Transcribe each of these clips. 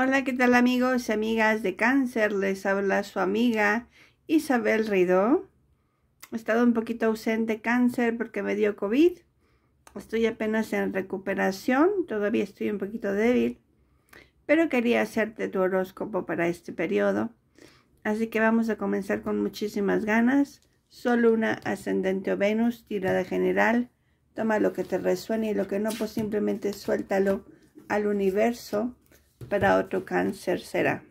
Hola, ¿qué tal amigos y amigas de cáncer? Les habla su amiga Isabel Ridó. He estado un poquito ausente cáncer porque me dio COVID. Estoy apenas en recuperación, todavía estoy un poquito débil, pero quería hacerte tu horóscopo para este periodo. Así que vamos a comenzar con muchísimas ganas. Solo una ascendente o Venus, tirada general. Toma lo que te resuene y lo que no, pues simplemente suéltalo al universo para otro cáncer será.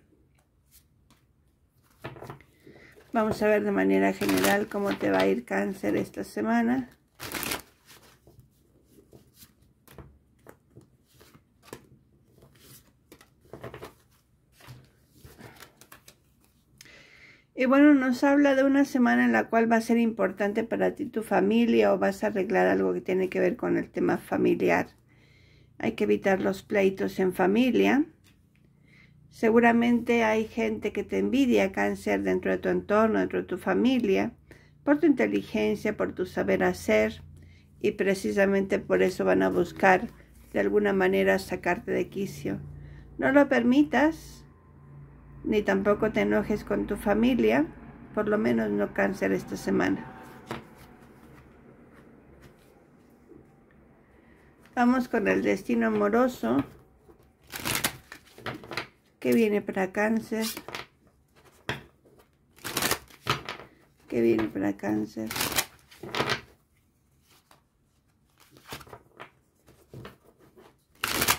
Vamos a ver de manera general cómo te va a ir cáncer esta semana. Y bueno, nos habla de una semana en la cual va a ser importante para ti tu familia o vas a arreglar algo que tiene que ver con el tema familiar. Hay que evitar los pleitos en familia. Seguramente hay gente que te envidia, cáncer, dentro de tu entorno, dentro de tu familia, por tu inteligencia, por tu saber hacer, y precisamente por eso van a buscar de alguna manera sacarte de quicio. No lo permitas, ni tampoco te enojes con tu familia, por lo menos no cáncer esta semana. Vamos con el destino amoroso que viene para cáncer, que viene para cáncer.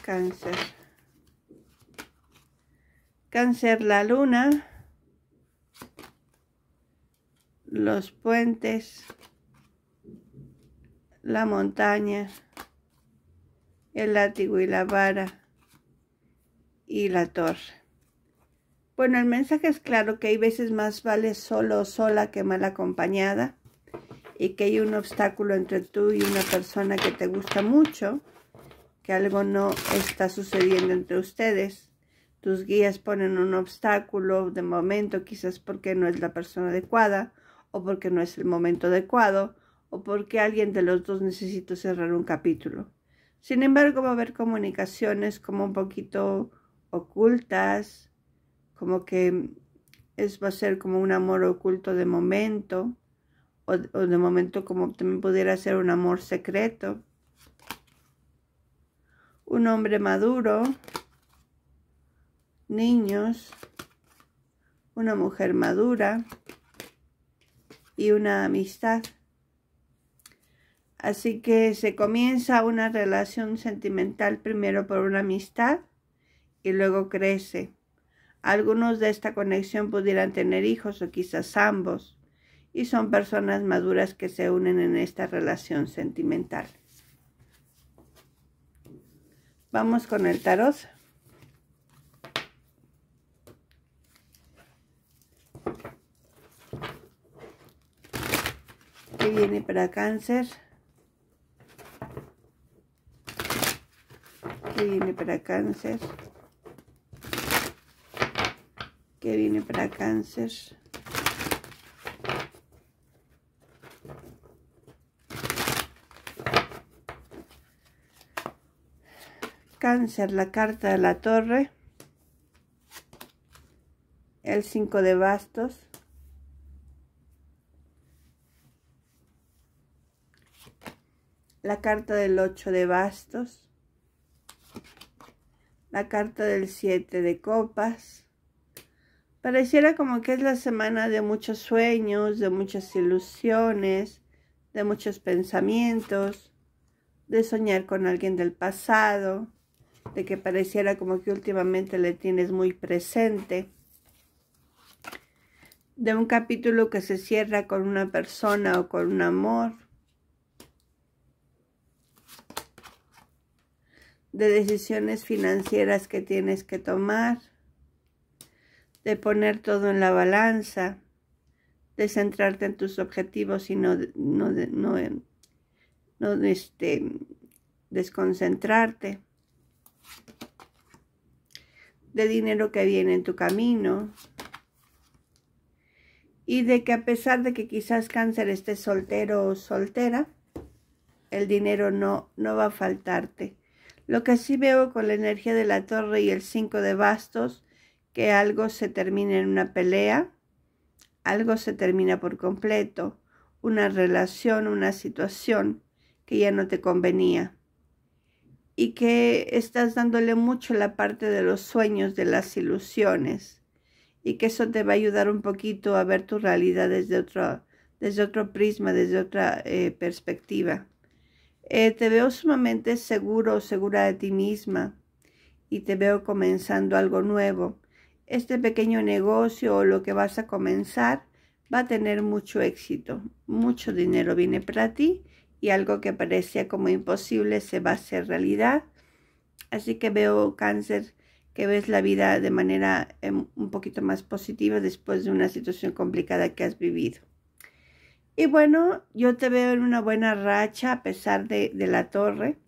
Cáncer. Cáncer la luna, los puentes, la montaña, el látigo y la vara y la torre. Bueno, el mensaje es claro que hay veces más vale solo o sola que mal acompañada y que hay un obstáculo entre tú y una persona que te gusta mucho, que algo no está sucediendo entre ustedes. Tus guías ponen un obstáculo de momento, quizás porque no es la persona adecuada o porque no es el momento adecuado o porque alguien de los dos necesita cerrar un capítulo. Sin embargo, va a haber comunicaciones como un poquito ocultas, como que es, va a ser como un amor oculto de momento, o, o de momento como también pudiera ser un amor secreto. Un hombre maduro, niños, una mujer madura y una amistad. Así que se comienza una relación sentimental primero por una amistad y luego crece. Algunos de esta conexión pudieran tener hijos o quizás ambos, y son personas maduras que se unen en esta relación sentimental. Vamos con el tarot. que viene para cáncer? que viene para cáncer? que viene para cáncer. Cáncer, la carta de la torre. El 5 de bastos. La carta del 8 de bastos. La carta del 7 de copas Pareciera como que es la semana de muchos sueños, de muchas ilusiones, de muchos pensamientos, de soñar con alguien del pasado, de que pareciera como que últimamente le tienes muy presente, de un capítulo que se cierra con una persona o con un amor, de decisiones financieras que tienes que tomar de poner todo en la balanza, de centrarte en tus objetivos y no, no, este, desconcentrarte, de dinero que viene en tu camino y de que a pesar de que quizás cáncer esté soltero o soltera, el dinero no, no va a faltarte. Lo que sí veo con la energía de la torre y el 5 de bastos que algo se termina en una pelea, algo se termina por completo, una relación, una situación que ya no te convenía y que estás dándole mucho la parte de los sueños, de las ilusiones y que eso te va a ayudar un poquito a ver tu realidad desde otro, desde otro prisma, desde otra eh, perspectiva. Eh, te veo sumamente seguro, segura de ti misma y te veo comenzando algo nuevo este pequeño negocio o lo que vas a comenzar va a tener mucho éxito. Mucho dinero viene para ti y algo que parecía como imposible se va a hacer realidad. Así que veo cáncer que ves la vida de manera em, un poquito más positiva después de una situación complicada que has vivido. Y bueno, yo te veo en una buena racha a pesar de, de la torre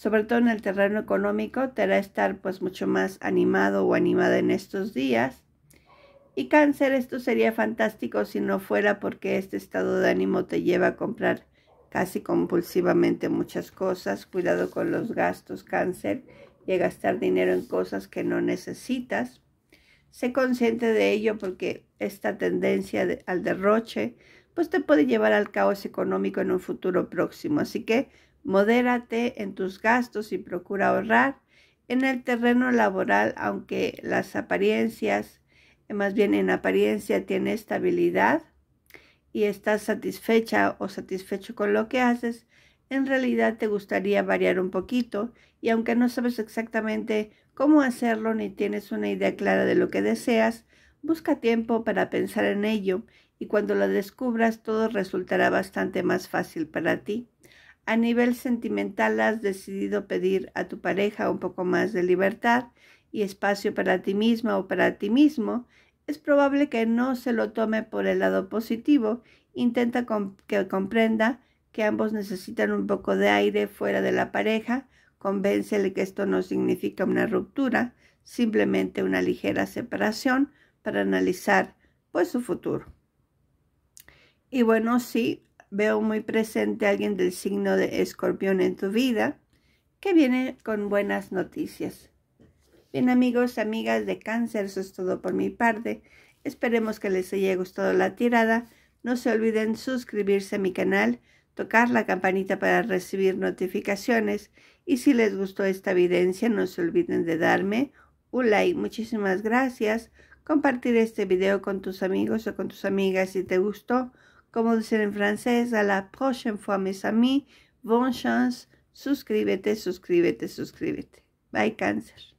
sobre todo en el terreno económico, te hará estar pues mucho más animado o animada en estos días. Y cáncer, esto sería fantástico si no fuera porque este estado de ánimo te lleva a comprar casi compulsivamente muchas cosas. Cuidado con los gastos, cáncer, y a gastar dinero en cosas que no necesitas. Sé consciente de ello porque esta tendencia al derroche pues te puede llevar al caos económico en un futuro próximo. Así que Modérate en tus gastos y procura ahorrar. En el terreno laboral, aunque las apariencias, más bien en apariencia, tiene estabilidad y estás satisfecha o satisfecho con lo que haces, en realidad te gustaría variar un poquito y aunque no sabes exactamente cómo hacerlo ni tienes una idea clara de lo que deseas, busca tiempo para pensar en ello y cuando lo descubras todo resultará bastante más fácil para ti. A nivel sentimental, has decidido pedir a tu pareja un poco más de libertad y espacio para ti misma o para ti mismo. Es probable que no se lo tome por el lado positivo. Intenta que comprenda que ambos necesitan un poco de aire fuera de la pareja. Convéncele que esto no significa una ruptura, simplemente una ligera separación para analizar pues su futuro. Y bueno, sí, veo muy presente a alguien del signo de escorpión en tu vida que viene con buenas noticias. Bien amigos, amigas de cáncer, eso es todo por mi parte. Esperemos que les haya gustado la tirada. No se olviden suscribirse a mi canal, tocar la campanita para recibir notificaciones y si les gustó esta evidencia no se olviden de darme un like. Muchísimas gracias. Compartir este video con tus amigos o con tus amigas si te gustó como dicen en francés, a la prochaine fois, mes amis. bon chance. Suscríbete, suscríbete, suscríbete. Bye, cáncer.